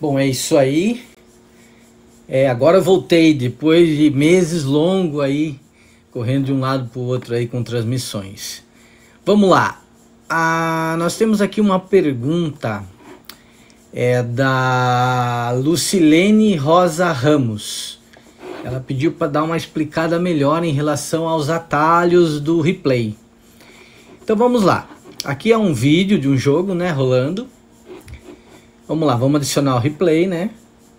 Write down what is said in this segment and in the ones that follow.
Bom, é isso aí. É, agora eu voltei depois de meses longo aí correndo de um lado para o outro aí com transmissões. Vamos lá. Ah, nós temos aqui uma pergunta é da Lucilene Rosa Ramos. Ela pediu para dar uma explicada melhor em relação aos atalhos do replay. Então vamos lá. Aqui é um vídeo de um jogo, né, rolando. Vamos lá, vamos adicionar o replay, né?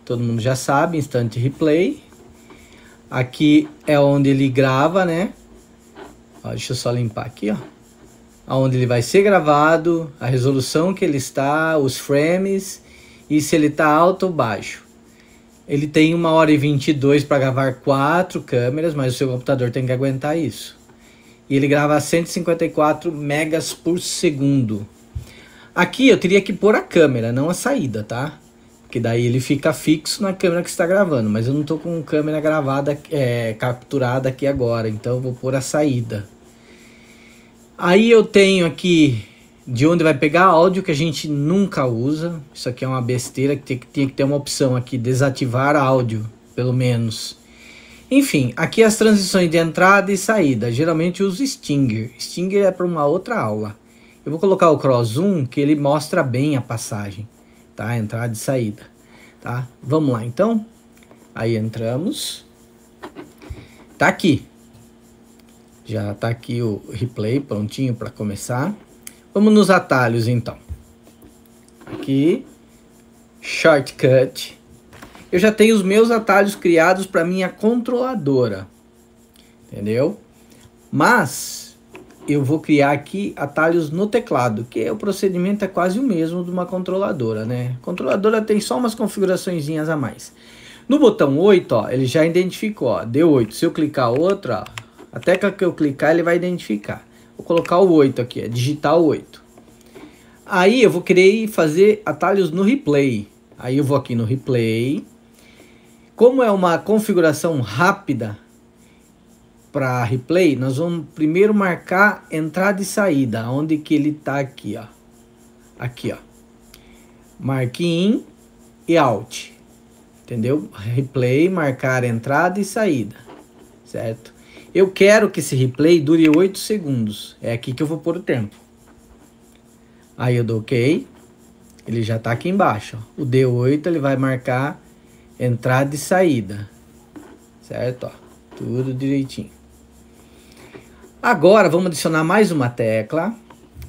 Todo mundo já sabe, instante replay. Aqui é onde ele grava, né? Ó, deixa eu só limpar aqui, ó. Aonde ele vai ser gravado, a resolução que ele está, os frames e se ele está alto ou baixo. Ele tem 1 hora e 22 para gravar quatro câmeras, mas o seu computador tem que aguentar isso. E ele grava a 154 megas por segundo. Aqui eu teria que pôr a câmera, não a saída, tá? Porque daí ele fica fixo na câmera que está gravando. Mas eu não estou com câmera gravada, é, capturada aqui agora. Então eu vou pôr a saída. Aí eu tenho aqui de onde vai pegar áudio que a gente nunca usa. Isso aqui é uma besteira que tem, que, tem que ter uma opção aqui. Desativar áudio, pelo menos. Enfim, aqui as transições de entrada e saída. Geralmente eu uso Stinger. Stinger é para uma outra aula. Eu vou colocar o cross zoom que ele mostra bem a passagem, tá? Entrada e saída, tá? Vamos lá então. Aí entramos. Tá aqui. Já tá aqui o replay prontinho para começar. Vamos nos atalhos então. Aqui, shortcut. Eu já tenho os meus atalhos criados para minha controladora. Entendeu? Mas eu vou criar aqui atalhos no teclado, que é o procedimento é quase o mesmo de uma controladora, né? A controladora tem só umas configuraçõezinhas a mais. No botão 8, ó, ele já identificou, ó, deu 8. Se eu clicar outra, ó, a tecla que eu clicar, ele vai identificar. Vou colocar o 8 aqui, é digitar o 8. Aí eu vou querer fazer atalhos no replay. Aí eu vou aqui no replay. Como é uma configuração rápida, para replay, nós vamos primeiro marcar entrada e saída, onde que ele tá aqui, ó. Aqui, ó. Marque in e out. Entendeu? Replay, marcar entrada e saída. Certo? Eu quero que esse replay dure 8 segundos. É aqui que eu vou pôr o tempo. Aí eu dou OK. Ele já tá aqui embaixo, ó. O D8 ele vai marcar entrada e saída. Certo, ó. Tudo direitinho. Agora vamos adicionar mais uma tecla.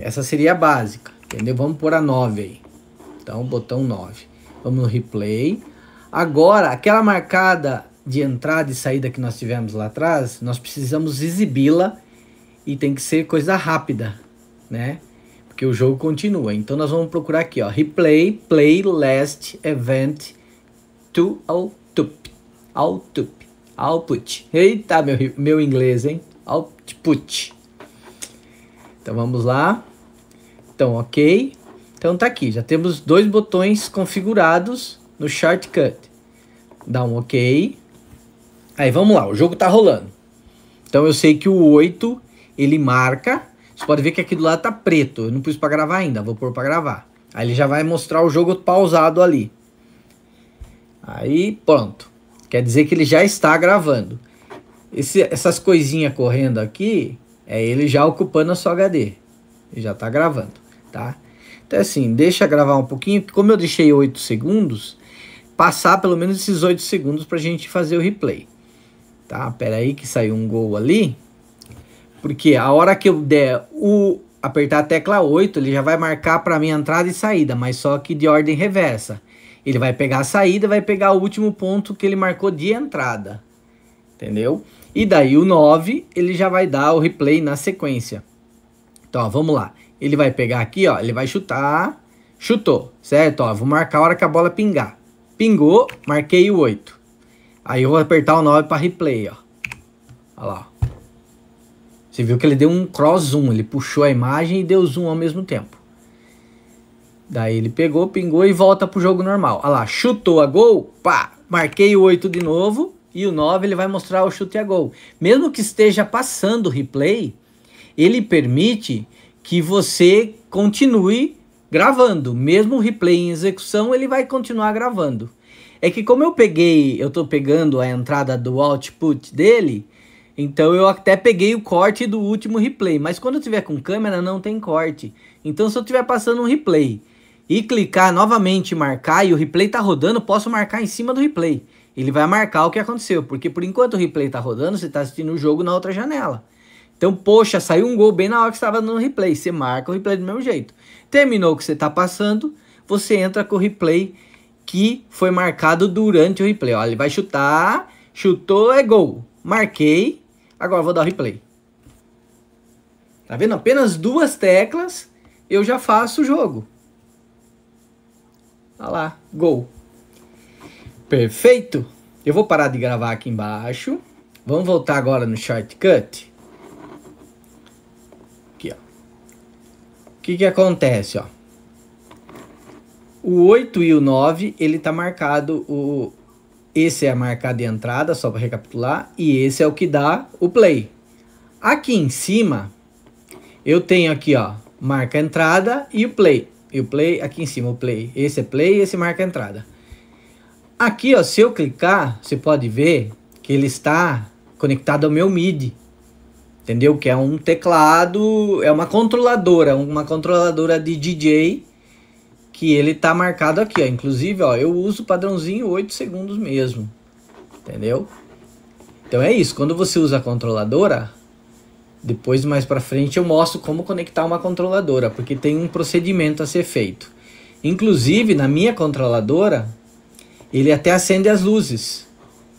Essa seria a básica, entendeu? Vamos pôr a 9 aí. Então, botão 9. Vamos no replay. Agora, aquela marcada de entrada e saída que nós tivemos lá atrás, nós precisamos exibi-la e tem que ser coisa rápida, né? Porque o jogo continua. Então nós vamos procurar aqui, ó, replay play last event to output, output, output. Eita, meu meu inglês, hein? output. Então vamos lá. Então, ok. Então tá aqui, já temos dois botões configurados no shortcut. Dá um ok. Aí vamos lá, o jogo tá rolando. Então eu sei que o 8 ele marca. Você pode ver que aqui do lado tá preto. Eu não pus para gravar ainda, vou pôr para gravar. Aí ele já vai mostrar o jogo pausado ali. Aí pronto. Quer dizer que ele já está gravando. Esse, essas coisinhas correndo aqui, é ele já ocupando a sua HD. Ele já está gravando, tá? Então é assim, deixa gravar um pouquinho, porque como eu deixei 8 segundos, passar pelo menos esses 8 segundos para a gente fazer o replay. Tá? Pera aí que saiu um gol ali. Porque a hora que eu der o apertar a tecla 8, ele já vai marcar para minha entrada e saída, mas só que de ordem reversa. Ele vai pegar a saída, vai pegar o último ponto que ele marcou de entrada entendeu? E daí o 9, ele já vai dar o replay na sequência. Então, ó, vamos lá. Ele vai pegar aqui, ó, ele vai chutar, chutou, certo? Ó, vou marcar a hora que a bola pingar. Pingou, marquei o 8. Aí eu vou apertar o 9 para replay, ó. Olha lá. Ó. Você viu que ele deu um cross zoom, ele puxou a imagem e deu zoom ao mesmo tempo. Daí ele pegou, pingou e volta pro jogo normal. Olha lá, chutou a gol, pá, marquei o 8 de novo, e o 9 ele vai mostrar o chute a gol. Mesmo que esteja passando o replay, ele permite que você continue gravando. Mesmo o replay em execução, ele vai continuar gravando. É que como eu peguei, eu estou pegando a entrada do output dele, então eu até peguei o corte do último replay, mas quando eu tiver com câmera não tem corte. Então se eu estiver passando um replay e clicar novamente marcar e o replay tá rodando, posso marcar em cima do replay. Ele vai marcar o que aconteceu, porque por enquanto o replay está rodando, você está assistindo o jogo na outra janela. Então, poxa, saiu um gol bem na hora que estava no replay. Você marca o replay do mesmo jeito. Terminou o que você está passando, você entra com o replay que foi marcado durante o replay. Olha, ele vai chutar, chutou, é gol. Marquei, agora vou dar o replay. Tá vendo? Apenas duas teclas, eu já faço o jogo. Olha lá, gol. Perfeito? Eu vou parar de gravar aqui embaixo. Vamos voltar agora no shortcut. Aqui, ó. O que que acontece, ó? O 8 e o 9, ele tá marcado o esse é a marca de entrada, só para recapitular, e esse é o que dá o play. Aqui em cima, eu tenho aqui, ó, marca entrada e o play. E o play aqui em cima, o play. Esse é play e esse marca entrada. Aqui, ó, se eu clicar, você pode ver que ele está conectado ao meu MIDI. Entendeu? Que é um teclado, é uma controladora, uma controladora de DJ que ele tá marcado aqui, ó. Inclusive, ó, eu uso o padrãozinho 8 segundos mesmo. Entendeu? Então é isso, quando você usa a controladora, depois mais para frente eu mostro como conectar uma controladora, porque tem um procedimento a ser feito. Inclusive, na minha controladora, ele até acende as luzes.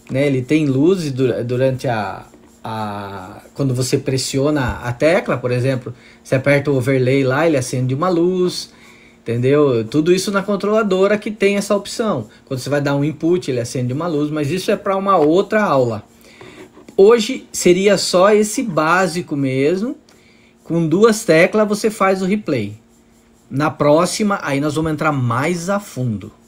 Né? Ele tem luzes durante a, a. Quando você pressiona a tecla, por exemplo, você aperta o overlay lá, ele acende uma luz. Entendeu? Tudo isso na controladora que tem essa opção. Quando você vai dar um input, ele acende uma luz, mas isso é para uma outra aula. Hoje seria só esse básico mesmo. Com duas teclas você faz o replay. Na próxima, aí nós vamos entrar mais a fundo.